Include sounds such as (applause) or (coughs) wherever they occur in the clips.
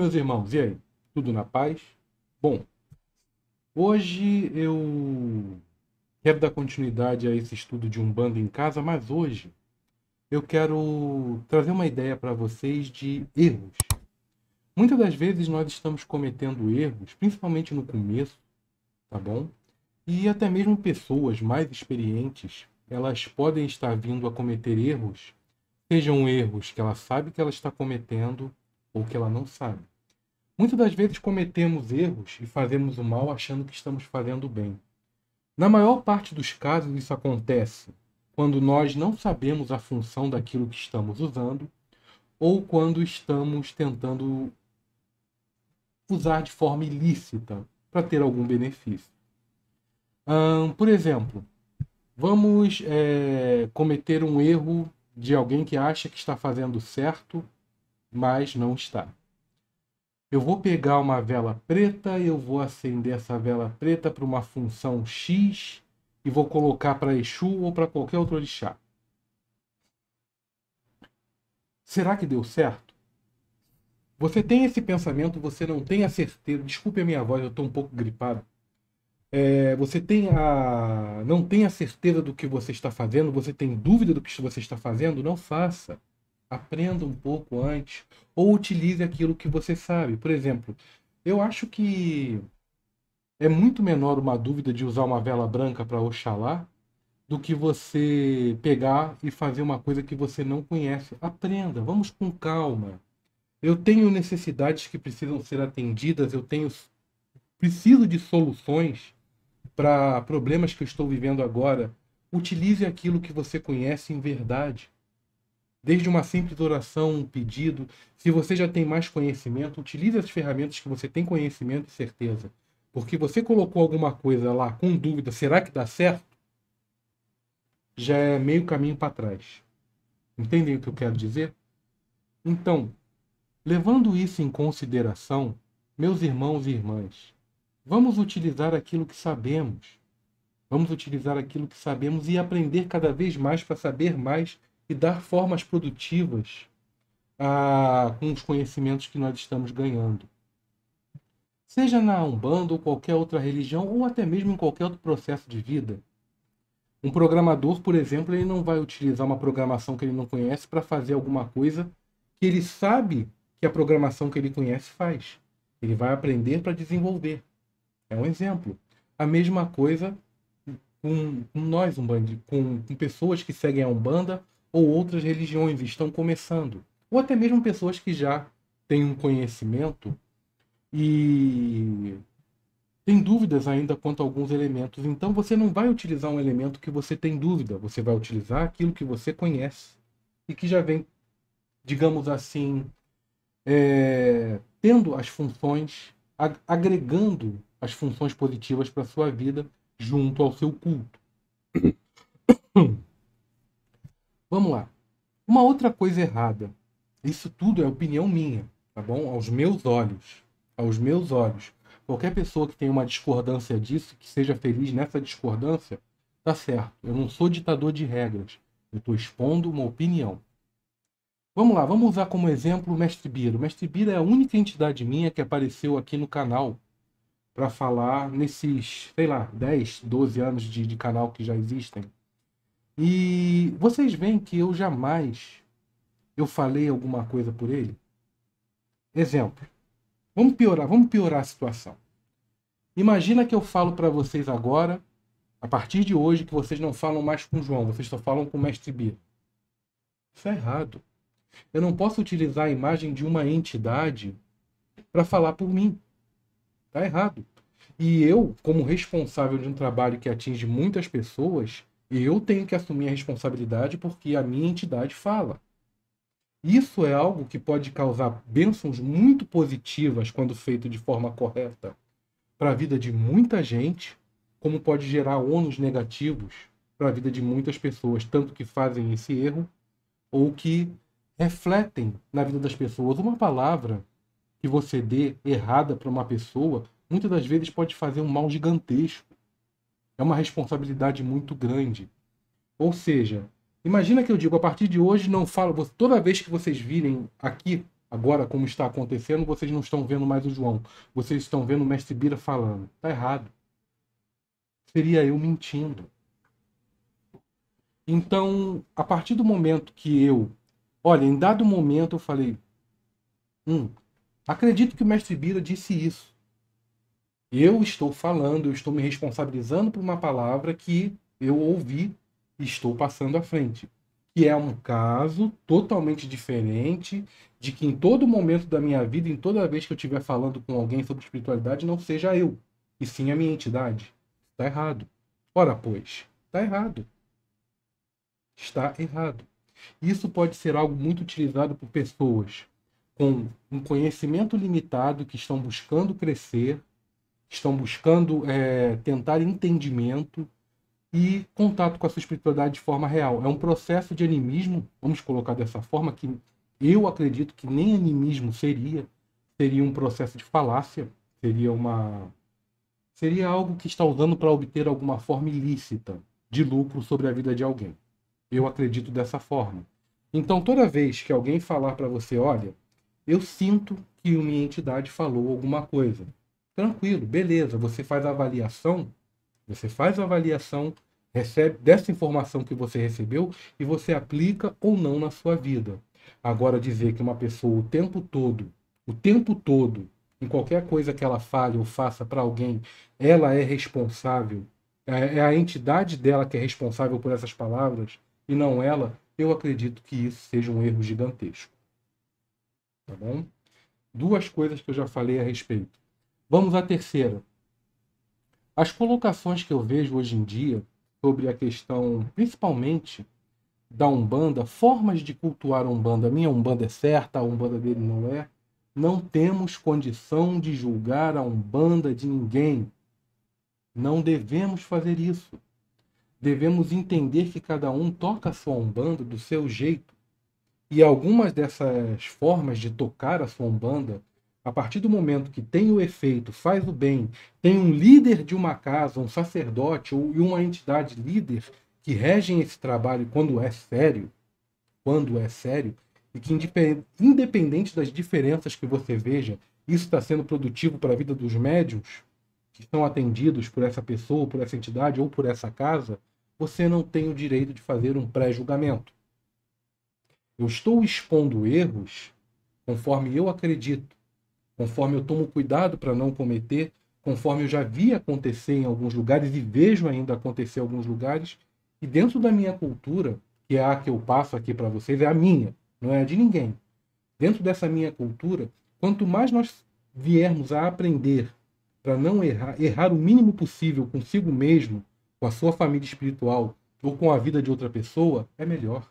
meus irmãos? E aí? Tudo na paz? Bom, hoje eu quero dar continuidade a esse estudo de um bando em casa, mas hoje eu quero trazer uma ideia para vocês de erros. Muitas das vezes nós estamos cometendo erros, principalmente no começo, tá bom? E até mesmo pessoas mais experientes, elas podem estar vindo a cometer erros, sejam erros que ela sabe que ela está cometendo, ou que ela não sabe. Muitas das vezes cometemos erros e fazemos o mal achando que estamos fazendo o bem. Na maior parte dos casos, isso acontece quando nós não sabemos a função daquilo que estamos usando ou quando estamos tentando usar de forma ilícita para ter algum benefício. por exemplo, vamos é, cometer um erro de alguém que acha que está fazendo certo mas não está. Eu vou pegar uma vela preta, eu vou acender essa vela preta para uma função X e vou colocar para Exu ou para qualquer outro orixá. Será que deu certo? Você tem esse pensamento, você não tem a certeza. Desculpe a minha voz, eu estou um pouco gripado. É, você tem a, não tem a certeza do que você está fazendo, você tem dúvida do que você está fazendo, não faça aprenda um pouco antes ou utilize aquilo que você sabe. Por exemplo, eu acho que é muito menor uma dúvida de usar uma vela branca para Oxalá do que você pegar e fazer uma coisa que você não conhece. Aprenda, vamos com calma. Eu tenho necessidades que precisam ser atendidas, eu tenho preciso de soluções para problemas que eu estou vivendo agora. Utilize aquilo que você conhece em verdade desde uma simples oração, um pedido. Se você já tem mais conhecimento, utilize as ferramentas que você tem conhecimento e certeza. Porque você colocou alguma coisa lá com dúvida, será que dá certo? Já é meio caminho para trás. Entendem o que eu quero dizer? Então, levando isso em consideração, meus irmãos e irmãs, vamos utilizar aquilo que sabemos. Vamos utilizar aquilo que sabemos e aprender cada vez mais para saber mais e dar formas produtivas a, com os conhecimentos que nós estamos ganhando. Seja na Umbanda ou qualquer outra religião, ou até mesmo em qualquer outro processo de vida. Um programador, por exemplo, ele não vai utilizar uma programação que ele não conhece para fazer alguma coisa que ele sabe que a programação que ele conhece faz. Ele vai aprender para desenvolver. É um exemplo. A mesma coisa com, nós, Umbanda, com, com pessoas que seguem a Umbanda ou outras religiões estão começando, ou até mesmo pessoas que já têm um conhecimento e têm dúvidas ainda quanto a alguns elementos. Então você não vai utilizar um elemento que você tem dúvida, você vai utilizar aquilo que você conhece e que já vem, digamos assim, é, tendo as funções, agregando as funções positivas para sua vida junto ao seu culto. (coughs) Vamos lá. Uma outra coisa errada. Isso tudo é opinião minha, tá bom? Aos meus olhos. Aos meus olhos. Qualquer pessoa que tenha uma discordância disso, que seja feliz nessa discordância, tá certo. Eu não sou ditador de regras. Eu estou expondo uma opinião. Vamos lá, vamos usar como exemplo o Mestre Bira. O Mestre Bira é a única entidade minha que apareceu aqui no canal para falar nesses, sei lá, 10, 12 anos de, de canal que já existem e vocês veem que eu jamais eu falei alguma coisa por ele? Exemplo. Vamos piorar, vamos piorar a situação. Imagina que eu falo para vocês agora, a partir de hoje, que vocês não falam mais com João, vocês só falam com o mestre B Isso é errado. Eu não posso utilizar a imagem de uma entidade para falar por mim. Tá errado. E eu, como responsável de um trabalho que atinge muitas pessoas, eu tenho que assumir a responsabilidade porque a minha entidade fala. Isso é algo que pode causar bênçãos muito positivas quando feito de forma correta para a vida de muita gente, como pode gerar ônus negativos para a vida de muitas pessoas, tanto que fazem esse erro ou que refletem na vida das pessoas. Uma palavra que você dê errada para uma pessoa, muitas das vezes pode fazer um mal gigantesco. É uma responsabilidade muito grande. Ou seja, imagina que eu digo, a partir de hoje não falo, toda vez que vocês virem aqui, agora como está acontecendo, vocês não estão vendo mais o João, vocês estão vendo o mestre Bira falando. Tá errado. Seria eu mentindo. Então, a partir do momento que eu, olha, em dado momento eu falei, hum, acredito que o mestre Bira disse isso. Eu estou falando, eu estou me responsabilizando por uma palavra que eu ouvi e estou passando à frente. Que é um caso totalmente diferente de que em todo momento da minha vida, em toda vez que eu estiver falando com alguém sobre espiritualidade, não seja eu, e sim a minha entidade. Está errado. Ora, pois, está errado. Está errado. Isso pode ser algo muito utilizado por pessoas com um conhecimento limitado que estão buscando crescer estão buscando é, tentar entendimento e contato com a sua espiritualidade de forma real. É um processo de animismo, vamos colocar dessa forma, que eu acredito que nem animismo seria, seria um processo de falácia, seria uma seria algo que está usando para obter alguma forma ilícita de lucro sobre a vida de alguém. Eu acredito dessa forma. Então, toda vez que alguém falar para você, olha, eu sinto que minha entidade falou alguma coisa, Tranquilo, beleza. Você faz a avaliação, você faz a avaliação, recebe dessa informação que você recebeu e você aplica ou não na sua vida. Agora dizer que uma pessoa o tempo todo, o tempo todo, em qualquer coisa que ela fale ou faça para alguém, ela é responsável, é, é a entidade dela que é responsável por essas palavras e não ela, eu acredito que isso seja um erro gigantesco. Tá bom? Duas coisas que eu já falei a respeito. Vamos à terceira. As colocações que eu vejo hoje em dia sobre a questão, principalmente, da Umbanda, formas de cultuar a Umbanda, a minha Umbanda é certa, a Umbanda dele não é, não temos condição de julgar a Umbanda de ninguém. Não devemos fazer isso. Devemos entender que cada um toca a sua Umbanda do seu jeito. E algumas dessas formas de tocar a sua Umbanda a partir do momento que tem o efeito, faz o bem, tem um líder de uma casa, um sacerdote ou uma entidade líder que regem esse trabalho quando é sério, quando é sério, e que independente das diferenças que você veja, isso está sendo produtivo para a vida dos médios que são atendidos por essa pessoa, por essa entidade ou por essa casa, você não tem o direito de fazer um pré-julgamento. Eu estou expondo erros conforme eu acredito conforme eu tomo cuidado para não cometer, conforme eu já vi acontecer em alguns lugares e vejo ainda acontecer em alguns lugares, e dentro da minha cultura, que é a que eu passo aqui para vocês, é a minha, não é a de ninguém. Dentro dessa minha cultura, quanto mais nós viermos a aprender para não errar, errar o mínimo possível consigo mesmo, com a sua família espiritual ou com a vida de outra pessoa, é melhor.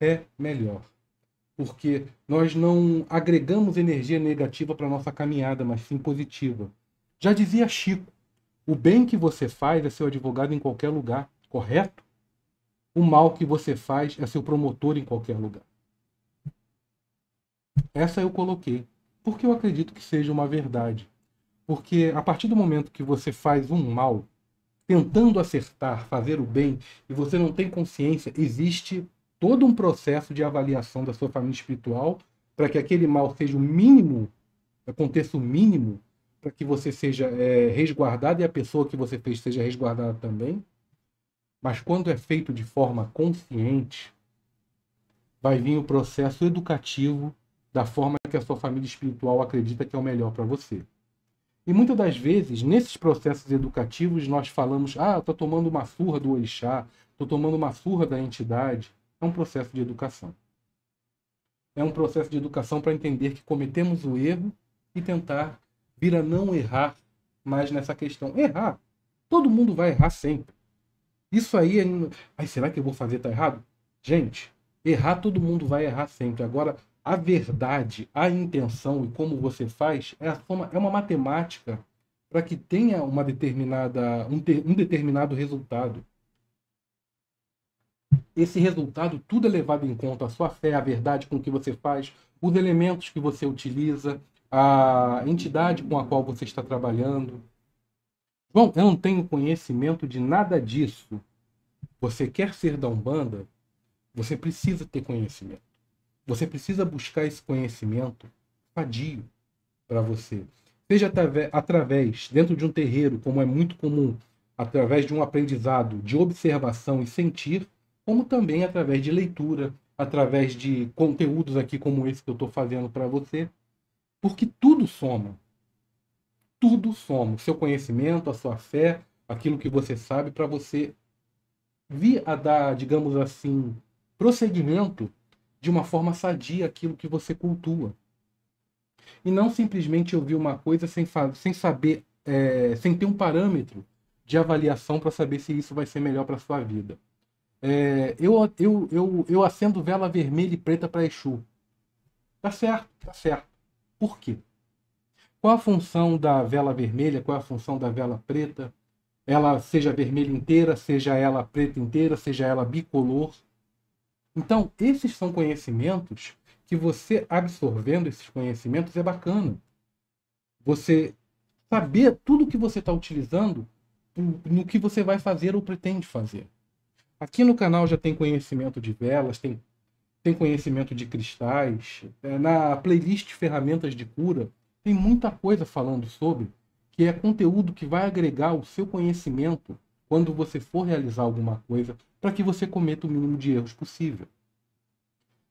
É melhor porque nós não agregamos energia negativa para nossa caminhada, mas sim positiva. Já dizia Chico: o bem que você faz é seu advogado em qualquer lugar, correto? O mal que você faz é seu promotor em qualquer lugar. Essa eu coloquei, porque eu acredito que seja uma verdade. Porque a partir do momento que você faz um mal, tentando acertar, fazer o bem, e você não tem consciência, existe todo um processo de avaliação da sua família espiritual para que aquele mal seja o mínimo, aconteça o mínimo, para que você seja é, resguardado e a pessoa que você fez seja resguardada também. Mas quando é feito de forma consciente, vai vir o processo educativo da forma que a sua família espiritual acredita que é o melhor para você. E muitas das vezes, nesses processos educativos, nós falamos: ah, estou tomando uma surra do orixá, estou tomando uma surra da entidade é um processo de educação. É um processo de educação para entender que cometemos o erro e tentar vir a não errar mais nessa questão. Errar. Todo mundo vai errar sempre. Isso aí é. Ai, será que eu vou fazer tá errado? Gente, errar todo mundo vai errar sempre. Agora, a verdade, a intenção e como você faz é, soma, é uma matemática para que tenha uma determinada, um, ter, um determinado resultado esse resultado tudo é levado em conta, a sua fé, a verdade com que você faz, os elementos que você utiliza, a entidade com a qual você está trabalhando. Bom, eu não tenho conhecimento de nada disso. Você quer ser da Umbanda? Você precisa ter conhecimento. Você precisa buscar esse conhecimento sadio para você. Seja através, dentro de um terreiro, como é muito comum, através de um aprendizado de observação e sentir, como também através de leitura, através de conteúdos aqui como esse que eu estou fazendo para você, porque tudo soma. Tudo soma. O seu conhecimento, a sua fé, aquilo que você sabe, para você vir a dar, digamos assim, prosseguimento de uma forma sadia aquilo que você cultua. E não simplesmente ouvir uma coisa sem, sem saber, é, sem ter um parâmetro de avaliação para saber se isso vai ser melhor para sua vida. É, eu, eu, eu, eu acendo vela vermelha e preta para Exu. Tá certo, tá certo. Por quê? Qual a função da vela vermelha? Qual a função da vela preta? Ela seja vermelha inteira, seja ela preta inteira, seja ela bicolor. Então, esses são conhecimentos que você absorvendo esses conhecimentos é bacana. Você saber tudo que você está utilizando no que você vai fazer ou pretende fazer. Aqui no canal já tem conhecimento de velas, tem, tem conhecimento de cristais. É, na playlist Ferramentas de Cura, tem muita coisa falando sobre, que é conteúdo que vai agregar o seu conhecimento quando você for realizar alguma coisa, para que você cometa o mínimo de erros possível.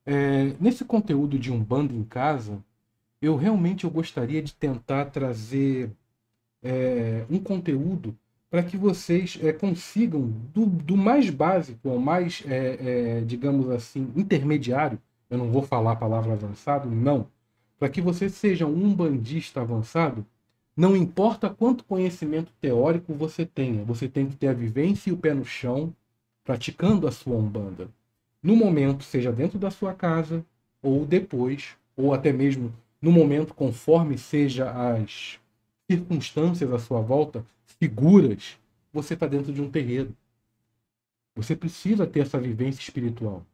É, nesse conteúdo de um bando em casa, eu realmente eu gostaria de tentar trazer é, um conteúdo para que vocês é, consigam, do, do, mais básico ao mais, é, é, digamos assim, intermediário, eu não vou falar a palavra avançado, não. Para que você seja um bandista avançado, não importa quanto conhecimento teórico você tenha, você tem que ter a vivência e o pé no chão praticando a sua umbanda. No momento, seja dentro da sua casa, ou depois, ou até mesmo no momento conforme seja as circunstâncias à sua volta, Figuras, você está dentro de um terreiro. Você precisa ter essa vivência espiritual.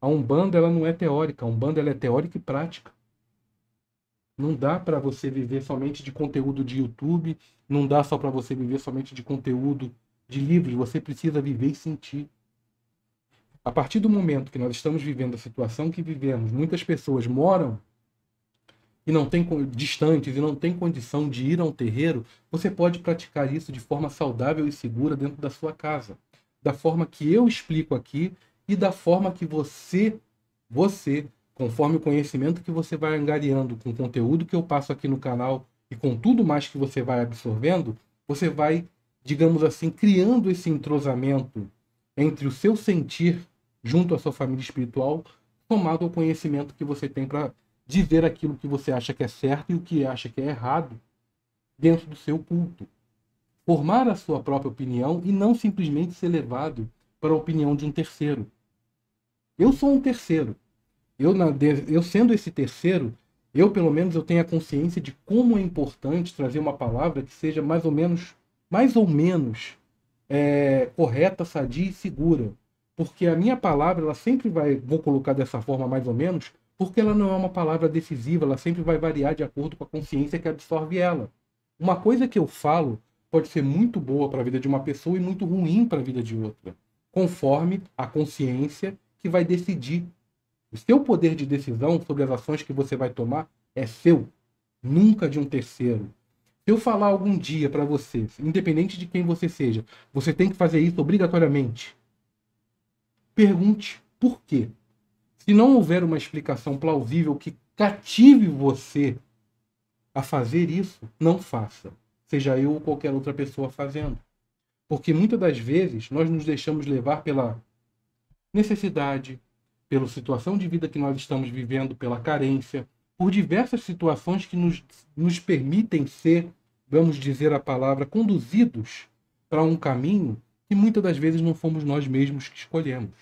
A Umbanda ela não é teórica, a Umbanda ela é teórica e prática. Não dá para você viver somente de conteúdo de YouTube, não dá só para você viver somente de conteúdo de livros, você precisa viver e sentir. A partir do momento que nós estamos vivendo a situação que vivemos, muitas pessoas moram e não tem distantes e não tem condição de ir a um terreiro, você pode praticar isso de forma saudável e segura dentro da sua casa, da forma que eu explico aqui e da forma que você você, conforme o conhecimento que você vai angariando com o conteúdo que eu passo aqui no canal e com tudo mais que você vai absorvendo, você vai, digamos assim, criando esse entrosamento entre o seu sentir junto à sua família espiritual, somado ao conhecimento que você tem para dizer aquilo que você acha que é certo e o que acha que é errado dentro do seu culto. Formar a sua própria opinião e não simplesmente ser levado para a opinião de um terceiro. Eu sou um terceiro. Eu, eu sendo esse terceiro, eu pelo menos eu tenho a consciência de como é importante trazer uma palavra que seja mais ou menos, mais ou menos é, correta, sadia e segura, porque a minha palavra ela sempre vai, vou colocar dessa forma mais ou menos, porque ela não é uma palavra decisiva, ela sempre vai variar de acordo com a consciência que absorve ela. Uma coisa que eu falo pode ser muito boa para a vida de uma pessoa e muito ruim para a vida de outra, conforme a consciência que vai decidir. O seu poder de decisão sobre as ações que você vai tomar é seu, nunca de um terceiro. Se eu falar algum dia para você, independente de quem você seja, você tem que fazer isso obrigatoriamente. Pergunte por quê? Se não houver uma explicação plausível que cative você a fazer isso, não faça. Seja eu ou qualquer outra pessoa fazendo. Porque muitas das vezes nós nos deixamos levar pela necessidade, pela situação de vida que nós estamos vivendo, pela carência, por diversas situações que nos, nos permitem ser, vamos dizer a palavra, conduzidos para um caminho que muitas das vezes não fomos nós mesmos que escolhemos.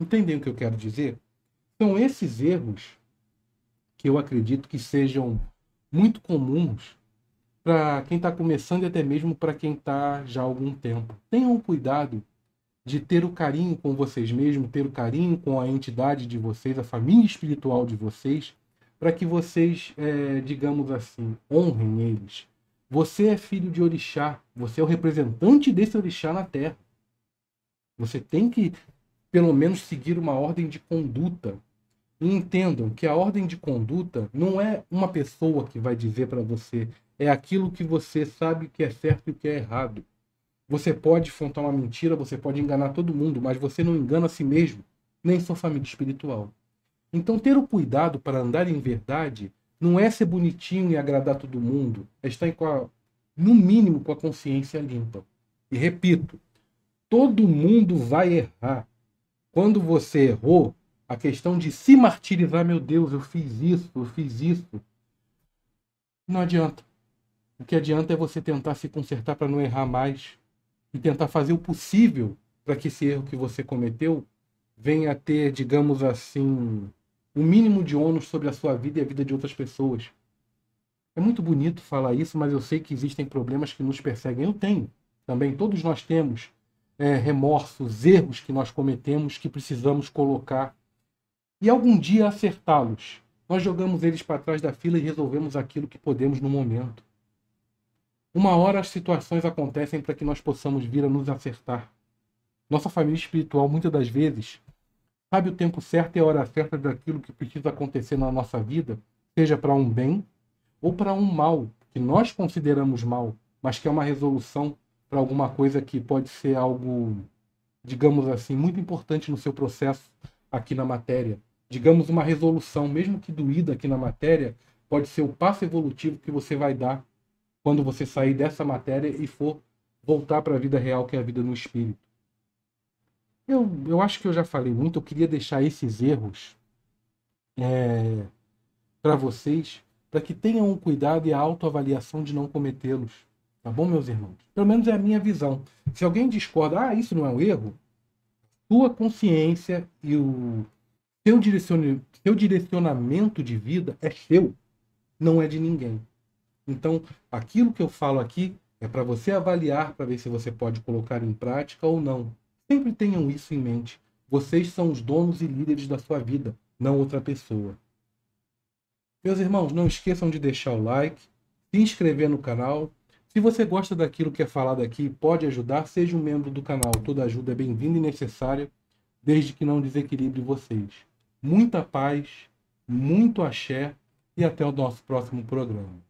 Entendem o que eu quero dizer? São então, esses erros que eu acredito que sejam muito comuns para quem está começando e até mesmo para quem está já há algum tempo. Tenham cuidado de ter o carinho com vocês mesmos, ter o carinho com a entidade de vocês, a família espiritual de vocês, para que vocês, é, digamos assim, honrem eles. Você é filho de orixá, você é o representante desse orixá na Terra. Você tem que pelo menos seguir uma ordem de conduta. E entendam que a ordem de conduta não é uma pessoa que vai dizer para você, é aquilo que você sabe que é certo e o que é errado. Você pode contar uma mentira, você pode enganar todo mundo, mas você não engana a si mesmo, nem sua família espiritual. Então, ter o cuidado para andar em verdade não é ser bonitinho e agradar todo mundo, é estar com a, no mínimo com a consciência limpa. E repito, todo mundo vai errar quando você errou, a questão de se martirizar, meu Deus, eu fiz isso, eu fiz isso, não adianta. O que adianta é você tentar se consertar para não errar mais e tentar fazer o possível para que esse erro que você cometeu venha a ter, digamos assim, o um mínimo de ônus sobre a sua vida e a vida de outras pessoas. É muito bonito falar isso, mas eu sei que existem problemas que nos perseguem. Eu tenho também, todos nós temos é, remorsos, erros que nós cometemos que precisamos colocar e algum dia acertá-los. Nós jogamos eles para trás da fila e resolvemos aquilo que podemos no momento. Uma hora as situações acontecem para que nós possamos vir a nos acertar. Nossa família espiritual, muitas das vezes, sabe o tempo certo e a hora certa daquilo que precisa acontecer na nossa vida, seja para um bem ou para um mal que nós consideramos mal, mas que é uma resolução para alguma coisa que pode ser algo, digamos assim, muito importante no seu processo aqui na matéria. Digamos uma resolução, mesmo que doída aqui na matéria, pode ser o passo evolutivo que você vai dar quando você sair dessa matéria e for voltar para a vida real, que é a vida no espírito. Eu, eu acho que eu já falei muito, eu queria deixar esses erros é, para vocês, para que tenham um cuidado e a autoavaliação de não cometê-los. Tá bom, meus irmãos? Pelo menos é a minha visão. Se alguém discorda, ah, isso não é um erro, sua consciência e o seu, direcion seu direcionamento de vida é seu, não é de ninguém. Então, aquilo que eu falo aqui é para você avaliar, para ver se você pode colocar em prática ou não. Sempre tenham isso em mente. Vocês são os donos e líderes da sua vida, não outra pessoa. Meus irmãos, não esqueçam de deixar o like, se inscrever no canal, se você gosta daquilo que é falado aqui e pode ajudar, seja um membro do canal. Toda ajuda é bem-vinda e necessária, desde que não desequilibre vocês. Muita paz, muito axé e até o nosso próximo programa.